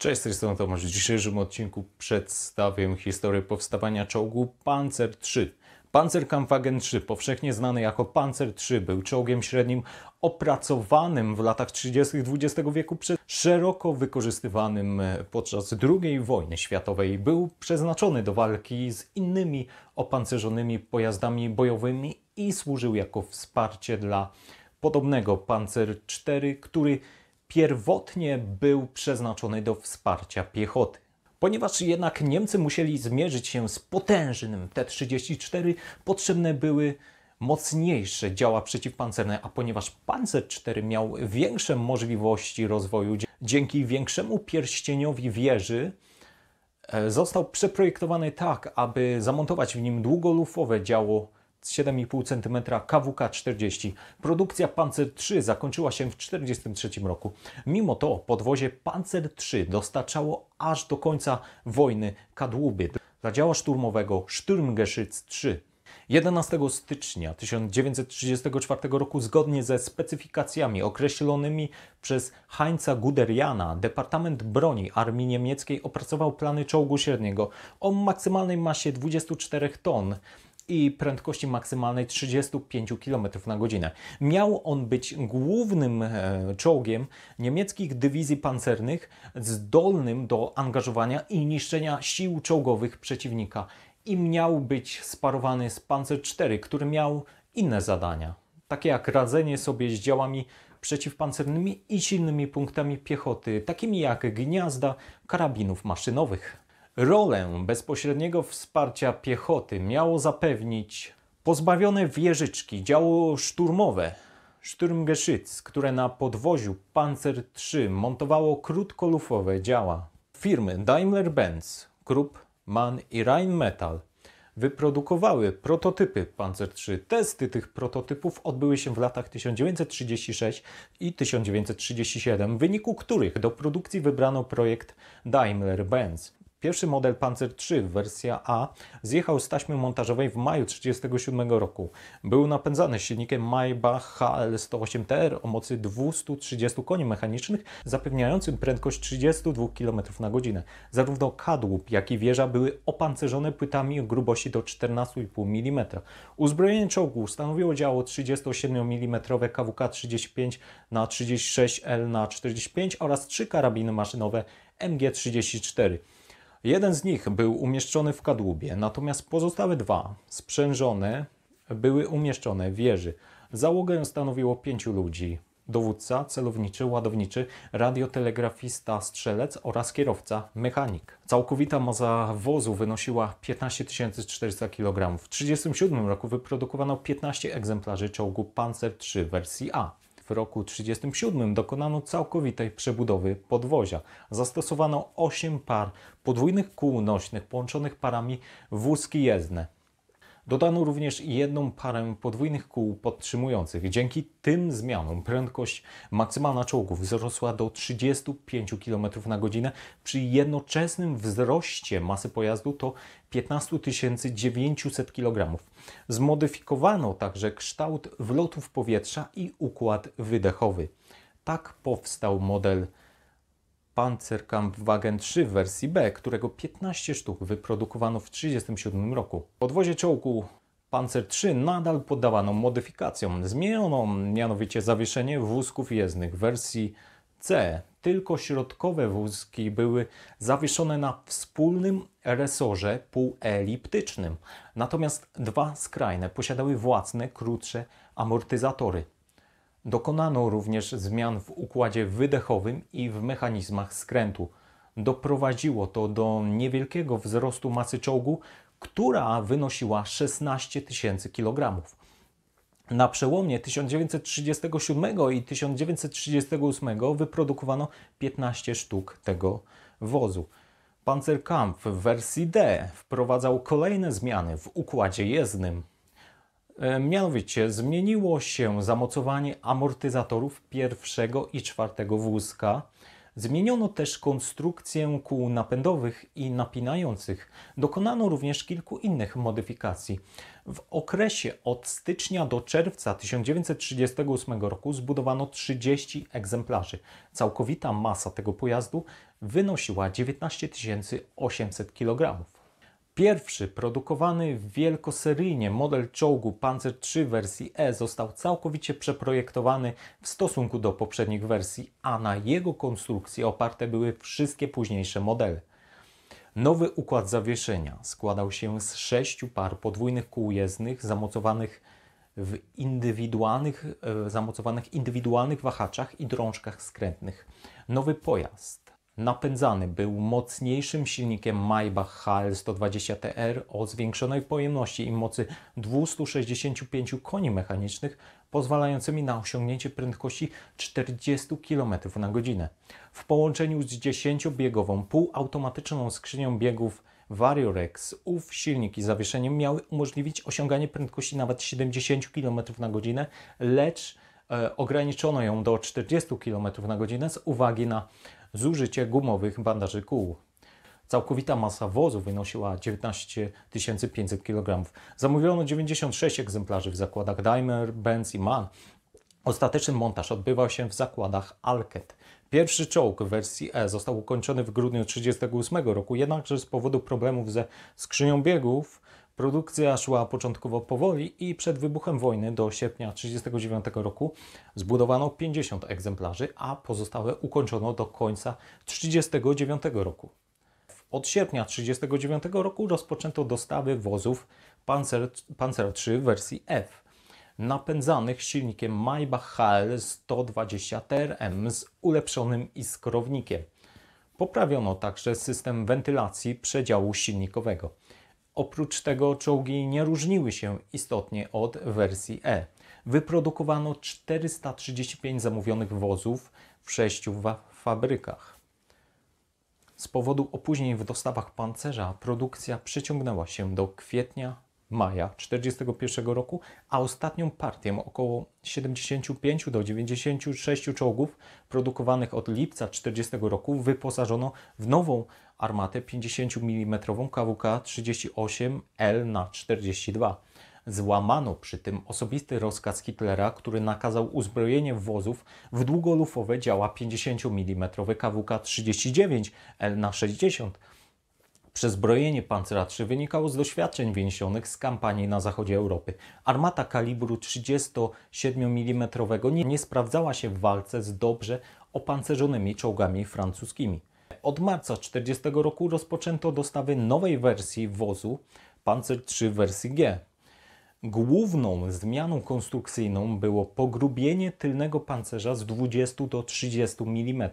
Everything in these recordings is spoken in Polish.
Cześć, z tej strony Tomasz. W dzisiejszym odcinku przedstawię historię powstawania czołgu Panzer III. Panzerkampfwagen III, powszechnie znany jako Panzer III, był czołgiem średnim opracowanym w latach 30. XX wieku, szeroko wykorzystywanym e, podczas II wojny światowej. Był przeznaczony do walki z innymi opancerzonymi pojazdami bojowymi i służył jako wsparcie dla podobnego Panzer IV, który pierwotnie był przeznaczony do wsparcia piechoty. Ponieważ jednak Niemcy musieli zmierzyć się z potężnym T-34, potrzebne były mocniejsze działa przeciwpancerne, a ponieważ Panzer IV miał większe możliwości rozwoju dzięki większemu pierścieniowi wieży, e, został przeprojektowany tak, aby zamontować w nim długolufowe działo 7,5 cm KWK-40. Produkcja Panzer III zakończyła się w 1943 roku. Mimo to podwozie Panzer III dostarczało aż do końca wojny kadłuby dla działa szturmowego Sturmgeschütz III. 11 stycznia 1934 roku zgodnie ze specyfikacjami określonymi przez Heinza Guderiana Departament Broni Armii Niemieckiej opracował plany czołgu średniego o maksymalnej masie 24 ton i prędkości maksymalnej 35 km na godzinę. Miał on być głównym e, czołgiem niemieckich dywizji pancernych zdolnym do angażowania i niszczenia sił czołgowych przeciwnika i miał być sparowany z Panzer 4, który miał inne zadania, takie jak radzenie sobie z działami przeciwpancernymi i silnymi punktami piechoty, takimi jak gniazda karabinów maszynowych. Rolę bezpośredniego wsparcia piechoty miało zapewnić pozbawione wieżyczki działo szturmowe Sturmgeschütz, które na podwoziu Panzer III montowało krótkolufowe działa. Firmy Daimler-Benz, Krupp, Mann i Rheinmetall wyprodukowały prototypy Panzer III. Testy tych prototypów odbyły się w latach 1936 i 1937, w wyniku których do produkcji wybrano projekt Daimler-Benz. Pierwszy model Panzer III, wersja A, zjechał z taśmy montażowej w maju 1937 roku. Był napędzany silnikiem Maybach HL108TR o mocy 230 koni mechanicznych, zapewniającym prędkość 32 km na godzinę. Zarówno kadłub, jak i wieża były opancerzone płytami o grubości do 14,5 mm. Uzbrojenie czołgu stanowiło działo 37 mm KWK-35 x 36L na 45 oraz trzy karabiny maszynowe MG-34. Jeden z nich był umieszczony w kadłubie, natomiast pozostałe dwa, sprzężone, były umieszczone w wieży. Załogę stanowiło pięciu ludzi. Dowódca, celowniczy, ładowniczy, radiotelegrafista, strzelec oraz kierowca, mechanik. Całkowita masa wozu wynosiła 15 400 kg. W 1937 roku wyprodukowano 15 egzemplarzy czołgu Panzer III wersji A. W roku 1937 dokonano całkowitej przebudowy podwozia. Zastosowano 8 par podwójnych kół nośnych połączonych parami wózki jezdne. Dodano również jedną parę podwójnych kół podtrzymujących. Dzięki tym zmianom prędkość maksymalna czołgów wzrosła do 35 km na godzinę przy jednoczesnym wzroście masy pojazdu to 15 900 kg. Zmodyfikowano także kształt wlotów powietrza i układ wydechowy. Tak powstał model Panzerkampfwagen 3 w wersji B, którego 15 sztuk wyprodukowano w 1937 roku. Podwozie czołgu Panzer III nadal poddawano modyfikacjom. Zmieniono mianowicie zawieszenie wózków jezdnych w wersji C. Tylko środkowe wózki były zawieszone na wspólnym resorze półeliptycznym, natomiast dwa skrajne posiadały własne krótsze amortyzatory. Dokonano również zmian w układzie wydechowym i w mechanizmach skrętu. Doprowadziło to do niewielkiego wzrostu masy czołgu, która wynosiła 16 tysięcy kilogramów. Na przełomie 1937 i 1938 wyprodukowano 15 sztuk tego wozu. Panzerkampf w wersji D wprowadzał kolejne zmiany w układzie jezdnym. E, mianowicie zmieniło się zamocowanie amortyzatorów pierwszego i czwartego wózka. Zmieniono też konstrukcję kół napędowych i napinających. Dokonano również kilku innych modyfikacji. W okresie od stycznia do czerwca 1938 roku zbudowano 30 egzemplarzy. Całkowita masa tego pojazdu wynosiła 19 800 kg. Pierwszy produkowany wielkoseryjnie model czołgu Panzer III wersji E został całkowicie przeprojektowany w stosunku do poprzednich wersji, a na jego konstrukcji oparte były wszystkie późniejsze modele. Nowy układ zawieszenia składał się z sześciu par podwójnych kół jezdnych zamocowanych w indywidualnych, e, zamocowanych indywidualnych wahaczach i drążkach skrętnych. Nowy pojazd napędzany był mocniejszym silnikiem Maybach HL 120 TR o zwiększonej pojemności i mocy 265 koni mechanicznych, pozwalającymi na osiągnięcie prędkości 40 km na godzinę. W połączeniu z 10-biegową półautomatyczną skrzynią biegów Variorex ów silnik i zawieszenie miały umożliwić osiąganie prędkości nawet 70 km na godzinę, lecz e, ograniczono ją do 40 km na godzinę z uwagi na zużycie gumowych bandaży kół. Całkowita masa wozu wynosiła 19 500 kg. Zamówiono 96 egzemplarzy w zakładach Daimler, Benz i MAN. Ostateczny montaż odbywał się w zakładach Alket. Pierwszy czołg w wersji E został ukończony w grudniu 1938 roku, jednakże z powodu problemów ze skrzynią biegów Produkcja szła początkowo powoli i przed wybuchem wojny do sierpnia 1939 roku zbudowano 50 egzemplarzy, a pozostałe ukończono do końca 1939 roku. Od sierpnia 1939 roku rozpoczęto dostawy wozów Panzer, Panzer III wersji F, napędzanych silnikiem Maybach HL 120 TRM z ulepszonym iskrownikiem. Poprawiono także system wentylacji przedziału silnikowego. Oprócz tego czołgi nie różniły się istotnie od wersji E. Wyprodukowano 435 zamówionych wozów w sześciu fabrykach. Z powodu opóźnień w dostawach pancerza produkcja przyciągnęła się do kwietnia, maja 1941 roku, a ostatnią partię około 75 do 96 czołgów produkowanych od lipca 1940 roku wyposażono w nową armatę 50 mm KWK 38L na 42. Złamano przy tym osobisty rozkaz Hitlera, który nakazał uzbrojenie wozów w długolufowe działa 50 mm KWK 39L na 60. Przezbrojenie pancera 3 wynikało z doświadczeń więzionych z kampanii na zachodzie Europy. Armata kalibru 37 mm nie, nie sprawdzała się w walce z dobrze opancerzonymi czołgami francuskimi. Od marca 40 roku rozpoczęto dostawy nowej wersji wozu Panzer III wersji G. Główną zmianą konstrukcyjną było pogrubienie tylnego pancerza z 20 do 30 mm.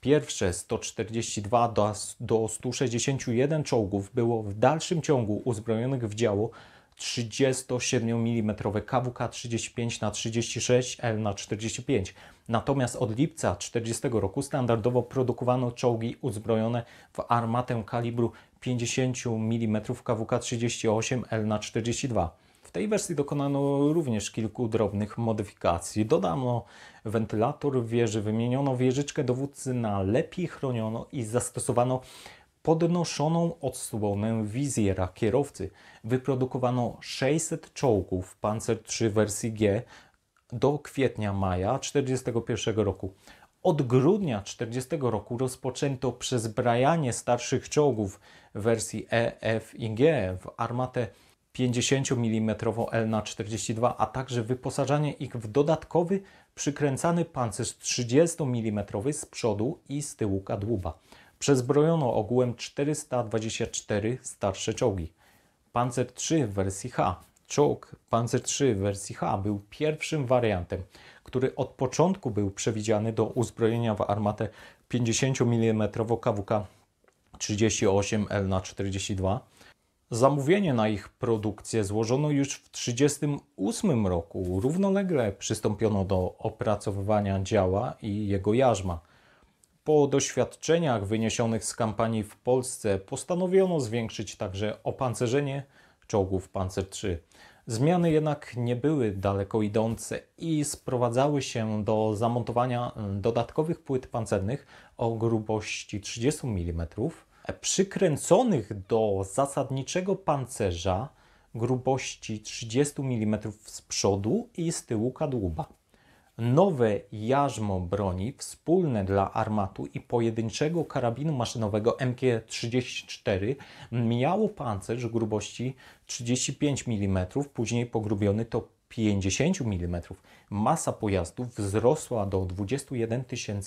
Pierwsze 142 do, do 161 czołgów było w dalszym ciągu uzbrojonych w działo 37 mm KWK 35 na 36 L na 45 Natomiast od lipca 40 roku standardowo produkowano czołgi uzbrojone w armatę kalibru 50 mm KWK-38 na 42 W tej wersji dokonano również kilku drobnych modyfikacji. Dodano wentylator wieży, wymieniono wieżyczkę dowódcy na lepiej chroniono i zastosowano podnoszoną odsłonę wizjera kierowcy. Wyprodukowano 600 czołgów Panzer III wersji G do kwietnia, maja 1941 roku. Od grudnia 40 roku rozpoczęto przezbrajanie starszych czołgów wersji EFIG G w armatę 50 mm na 42 a także wyposażanie ich w dodatkowy przykręcany pancerz 30 mm z przodu i z tyłu kadłuba. Przezbrojono ogółem 424 starsze czołgi. Pancer 3 w wersji H czołg Panzer III w wersji H był pierwszym wariantem, który od początku był przewidziany do uzbrojenia w armatę 50 mm KWK 38L na 42. Zamówienie na ich produkcję złożono już w 1938 roku. Równolegle przystąpiono do opracowywania działa i jego jarzma. Po doświadczeniach wyniesionych z kampanii w Polsce postanowiono zwiększyć także opancerzenie czołgów Panzer III. Zmiany jednak nie były daleko idące i sprowadzały się do zamontowania dodatkowych płyt pancernych o grubości 30 mm, przykręconych do zasadniczego pancerza grubości 30 mm z przodu i z tyłu kadłuba nowe jarzmo broni wspólne dla armatu i pojedynczego karabinu maszynowego mk 34 miało pancerz grubości 35 mm, później pogrubiony to 50 mm. Masa pojazdów wzrosła do 21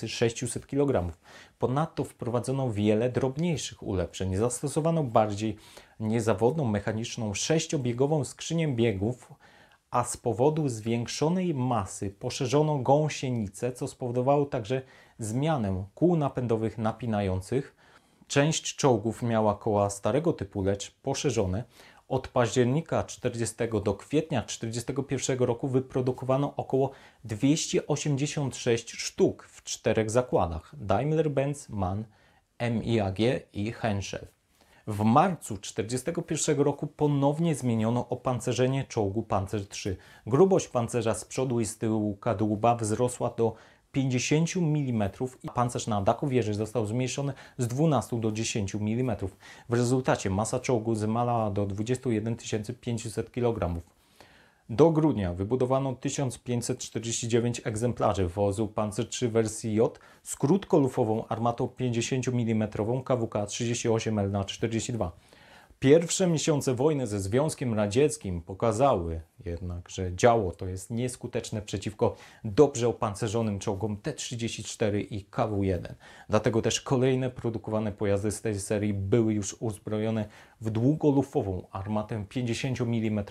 600 kg. Ponadto wprowadzono wiele drobniejszych ulepszeń. Zastosowano bardziej niezawodną mechaniczną sześciobiegową skrzynię biegów a z powodu zwiększonej masy poszerzono gąsienicę, co spowodowało także zmianę kół napędowych napinających. Część czołgów miała koła starego typu, lecz poszerzone. Od października 40 do kwietnia 41 roku wyprodukowano około 286 sztuk w czterech zakładach: Daimler-Benz, MAN, MIAG i Henschel. W marcu 1941 roku ponownie zmieniono opancerzenie czołgu Pancer III. Grubość pancerza z przodu i z tyłu kadłuba wzrosła do 50 mm, a pancerz na dachu wieży został zmniejszony z 12 do 10 mm. W rezultacie masa czołgu zmalała do 21 500 kg. Do grudnia wybudowano 1549 egzemplarzy wozu Panzer III wersji J z krótkolufową armatą 50 mm KWK 38L na 42 Pierwsze miesiące wojny ze Związkiem Radzieckim pokazały jednak, że działo to jest nieskuteczne przeciwko dobrze opancerzonym czołgom T-34 i KW-1. Dlatego też kolejne produkowane pojazdy z tej serii były już uzbrojone w długolufową armatę 50 mm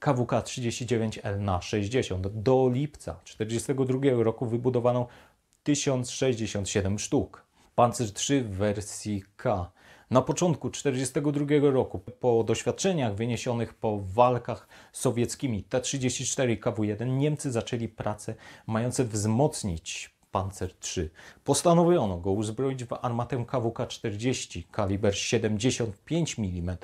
KWK-39L na 60. Do lipca 1942 roku wybudowano 1067 sztuk. Pancerz 3 w wersji K na początku 1942 roku, po doświadczeniach wyniesionych po walkach sowieckimi T-34 KW-1, Niemcy zaczęli prace mające wzmocnić Panzer III. Postanowiono go uzbroić w armatę KWK-40 kaliber 75 mm.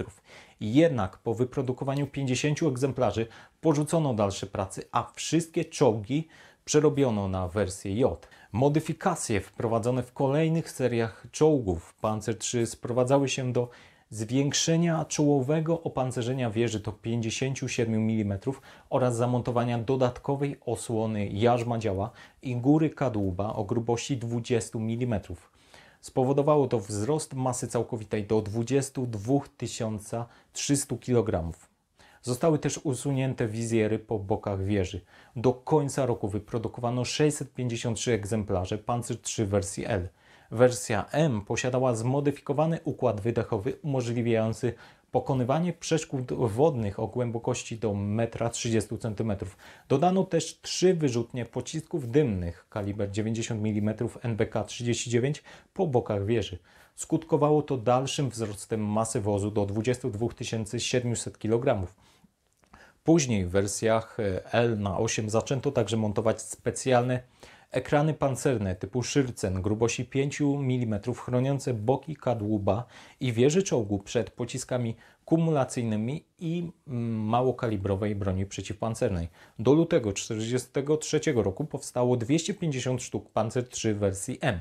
Jednak po wyprodukowaniu 50 egzemplarzy porzucono dalsze prace, a wszystkie czołgi przerobiono na wersję J. Modyfikacje wprowadzone w kolejnych seriach czołgów Panzer III sprowadzały się do zwiększenia czołowego opancerzenia wieży do 57 mm oraz zamontowania dodatkowej osłony jarzma działa i góry kadłuba o grubości 20 mm. Spowodowało to wzrost masy całkowitej do 22 300 kg. Zostały też usunięte wizjery po bokach wieży. Do końca roku wyprodukowano 653 egzemplarze pancerz 3 wersji L. Wersja M posiadała zmodyfikowany układ wydechowy umożliwiający pokonywanie przeszkód wodnych o głębokości do 1,30 m. Dodano też trzy wyrzutnie pocisków dymnych kaliber 90 mm NBK-39 po bokach wieży. Skutkowało to dalszym wzrostem masy wozu do 22 700 kg. Później w wersjach e, L na 8 zaczęto także montować specjalne ekrany pancerne typu Szyrcen grubości 5 mm chroniące boki kadłuba i wieży czołgu przed pociskami kumulacyjnymi i mm, małokalibrowej broni przeciwpancernej. Do lutego 1943 roku powstało 250 sztuk Panzer III wersji M.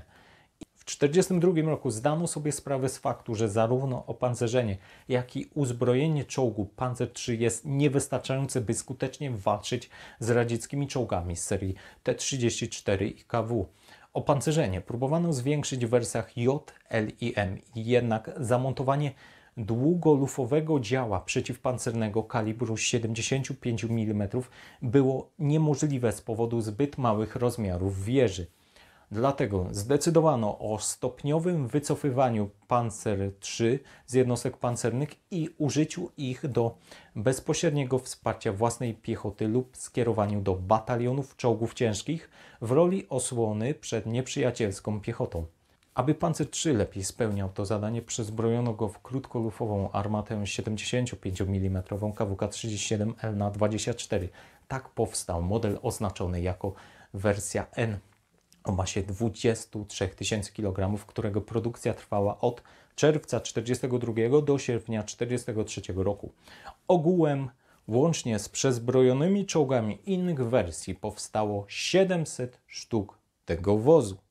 1942 roku zdano sobie sprawę z faktu, że zarówno opancerzenie, jak i uzbrojenie czołgu Panzer III jest niewystarczające, by skutecznie walczyć z radzieckimi czołgami z serii T-34 i KW. Opancerzenie próbowano zwiększyć w wersjach J, L i M, jednak zamontowanie długolufowego działa przeciwpancernego kalibru 75 mm było niemożliwe z powodu zbyt małych rozmiarów wieży. Dlatego zdecydowano o stopniowym wycofywaniu Panzer III z jednostek pancernych i użyciu ich do bezpośredniego wsparcia własnej piechoty lub skierowaniu do batalionów czołgów ciężkich w roli osłony przed nieprzyjacielską piechotą. Aby Panzer III lepiej spełniał to zadanie, przezbrojono go w krótkolufową armatę 75 mm KWK-37L na 24. Tak powstał model oznaczony jako wersja N o masie 23 tysięcy kg, którego produkcja trwała od czerwca 1942 do sierpnia 1943 roku. Ogółem Łącznie z przezbrojonymi czołgami innych wersji powstało 700 sztuk tego wozu.